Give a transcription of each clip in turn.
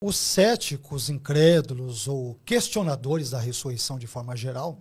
Os céticos, incrédulos ou questionadores da ressurreição de forma geral,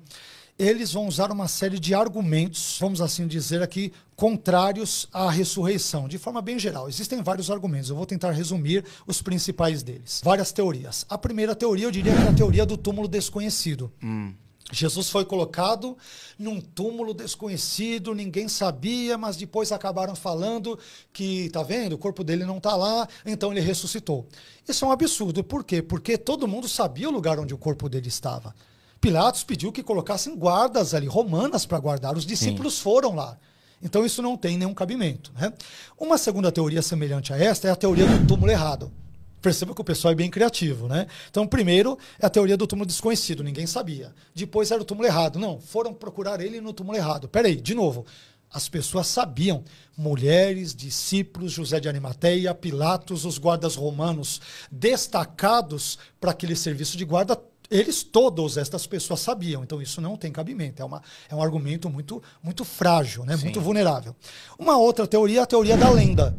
eles vão usar uma série de argumentos, vamos assim dizer aqui, contrários à ressurreição, de forma bem geral. Existem vários argumentos, eu vou tentar resumir os principais deles. Várias teorias. A primeira teoria, eu diria que é a teoria do túmulo desconhecido. Hum. Jesus foi colocado num túmulo desconhecido, ninguém sabia, mas depois acabaram falando que, tá vendo, o corpo dele não tá lá, então ele ressuscitou. Isso é um absurdo. Por quê? Porque todo mundo sabia o lugar onde o corpo dele estava. Pilatos pediu que colocassem guardas ali, romanas, para guardar. Os discípulos Sim. foram lá. Então isso não tem nenhum cabimento. Né? Uma segunda teoria semelhante a esta é a teoria do túmulo errado perceba que o pessoal é bem criativo, né? Então, primeiro, é a teoria do túmulo desconhecido, ninguém sabia. Depois era o túmulo errado. Não, foram procurar ele no túmulo errado. Peraí, de novo. As pessoas sabiam. Mulheres, discípulos, José de Arimateia, Pilatos, os guardas romanos, destacados para aquele serviço de guarda, eles todos, estas pessoas sabiam. Então isso não tem cabimento. É, uma, é um argumento muito, muito frágil, né? muito vulnerável. Uma outra teoria é a teoria da lenda.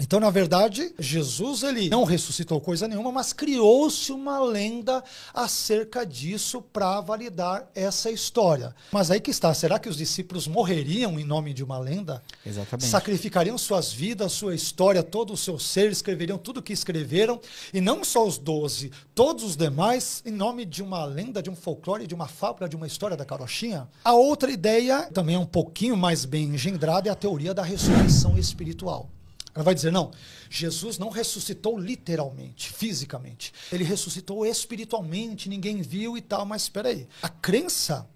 Então, na verdade, Jesus ele não ressuscitou coisa nenhuma, mas criou-se uma lenda acerca disso para validar essa história. Mas aí que está, será que os discípulos morreriam em nome de uma lenda? Exatamente. Sacrificariam suas vidas, sua história, todo o seu ser, escreveriam tudo o que escreveram, e não só os doze, todos os demais, em nome de uma lenda, de um folclore, de uma fábula, de uma história da carochinha? A outra ideia, também é um pouquinho mais bem engendrada, é a teoria da ressurreição espiritual. Ela vai dizer: não, Jesus não ressuscitou literalmente, fisicamente. Ele ressuscitou espiritualmente, ninguém viu e tal, mas espera aí. A crença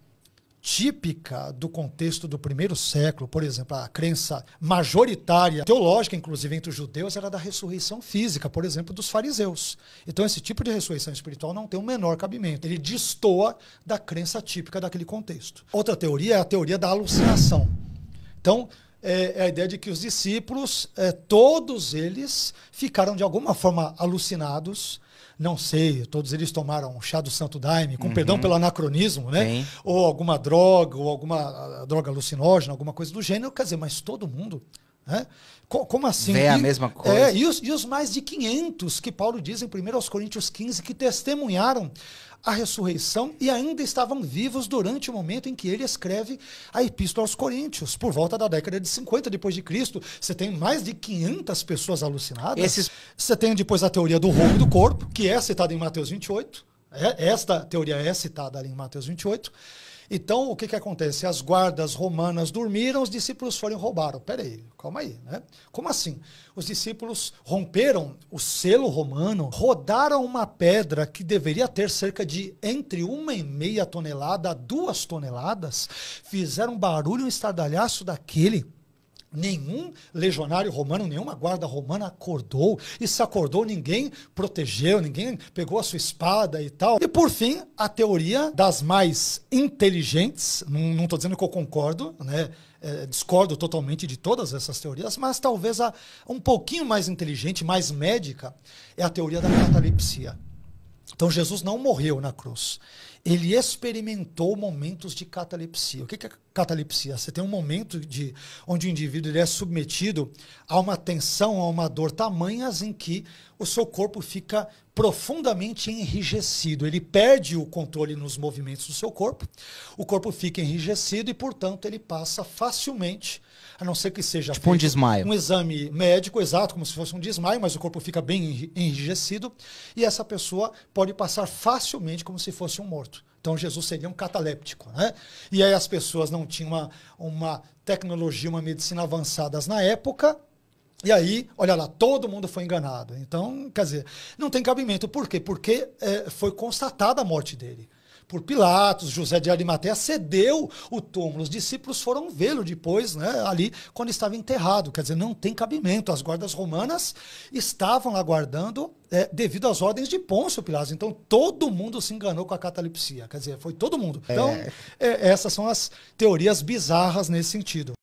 típica do contexto do primeiro século, por exemplo, a crença majoritária, teológica, inclusive, entre os judeus, era da ressurreição física, por exemplo, dos fariseus. Então, esse tipo de ressurreição espiritual não tem o menor cabimento. Ele destoa da crença típica daquele contexto. Outra teoria é a teoria da alucinação. Então, é, é, a ideia de que os discípulos, é, todos eles, ficaram de alguma forma alucinados. Não sei, todos eles tomaram chá do Santo Daime, com uhum. perdão pelo anacronismo, né? Sim. Ou alguma droga, ou alguma droga alucinógena, alguma coisa do gênero. Quer dizer, mas todo mundo né? Como assim? É a mesma coisa. É, e, os, e os mais de 500 que Paulo diz em 1 Coríntios 15 que testemunharam a ressurreição e ainda estavam vivos durante o momento em que ele escreve a Epístola aos Coríntios, por volta da década de 50 depois de Cristo. Você tem mais de 500 pessoas alucinadas. Você tem depois a teoria do roubo do corpo, que é citada em Mateus 28. É, esta teoria é citada ali em Mateus 28. Então, o que, que acontece? As guardas romanas dormiram, os discípulos foram e roubaram. Peraí, calma aí, né? Como assim? Os discípulos romperam o selo romano, rodaram uma pedra que deveria ter cerca de entre uma e meia tonelada a duas toneladas, fizeram barulho, um estardalhaço daquele Nenhum legionário romano, nenhuma guarda romana acordou. E se acordou, ninguém protegeu, ninguém pegou a sua espada e tal. E por fim, a teoria das mais inteligentes, não estou dizendo que eu concordo, né? É, discordo totalmente de todas essas teorias, mas talvez a um pouquinho mais inteligente, mais médica, é a teoria da catalepsia. Então Jesus não morreu na cruz ele experimentou momentos de catalepsia. O que é catalepsia? Você tem um momento de, onde o indivíduo é submetido a uma tensão, a uma dor tamanhas em que o seu corpo fica profundamente enrijecido. Ele perde o controle nos movimentos do seu corpo, o corpo fica enrijecido e, portanto, ele passa facilmente a não ser que seja tipo um desmaio. Um exame médico, exato, como se fosse um desmaio, mas o corpo fica bem enrijecido e essa pessoa pode passar facilmente como se fosse um morto. Então Jesus seria um cataléptico, né? E aí as pessoas não tinham uma, uma tecnologia, uma medicina avançadas na época, e aí, olha lá, todo mundo foi enganado. Então, quer dizer, não tem cabimento. Por quê? Porque é, foi constatada a morte dele por Pilatos, José de Arimateia cedeu o túmulo. Os discípulos foram vê-lo depois, né, ali, quando estava enterrado. Quer dizer, não tem cabimento. As guardas romanas estavam aguardando é, devido às ordens de Pôncio Pilatos. Então, todo mundo se enganou com a catalepsia. Quer dizer, foi todo mundo. Então, é. É, essas são as teorias bizarras nesse sentido.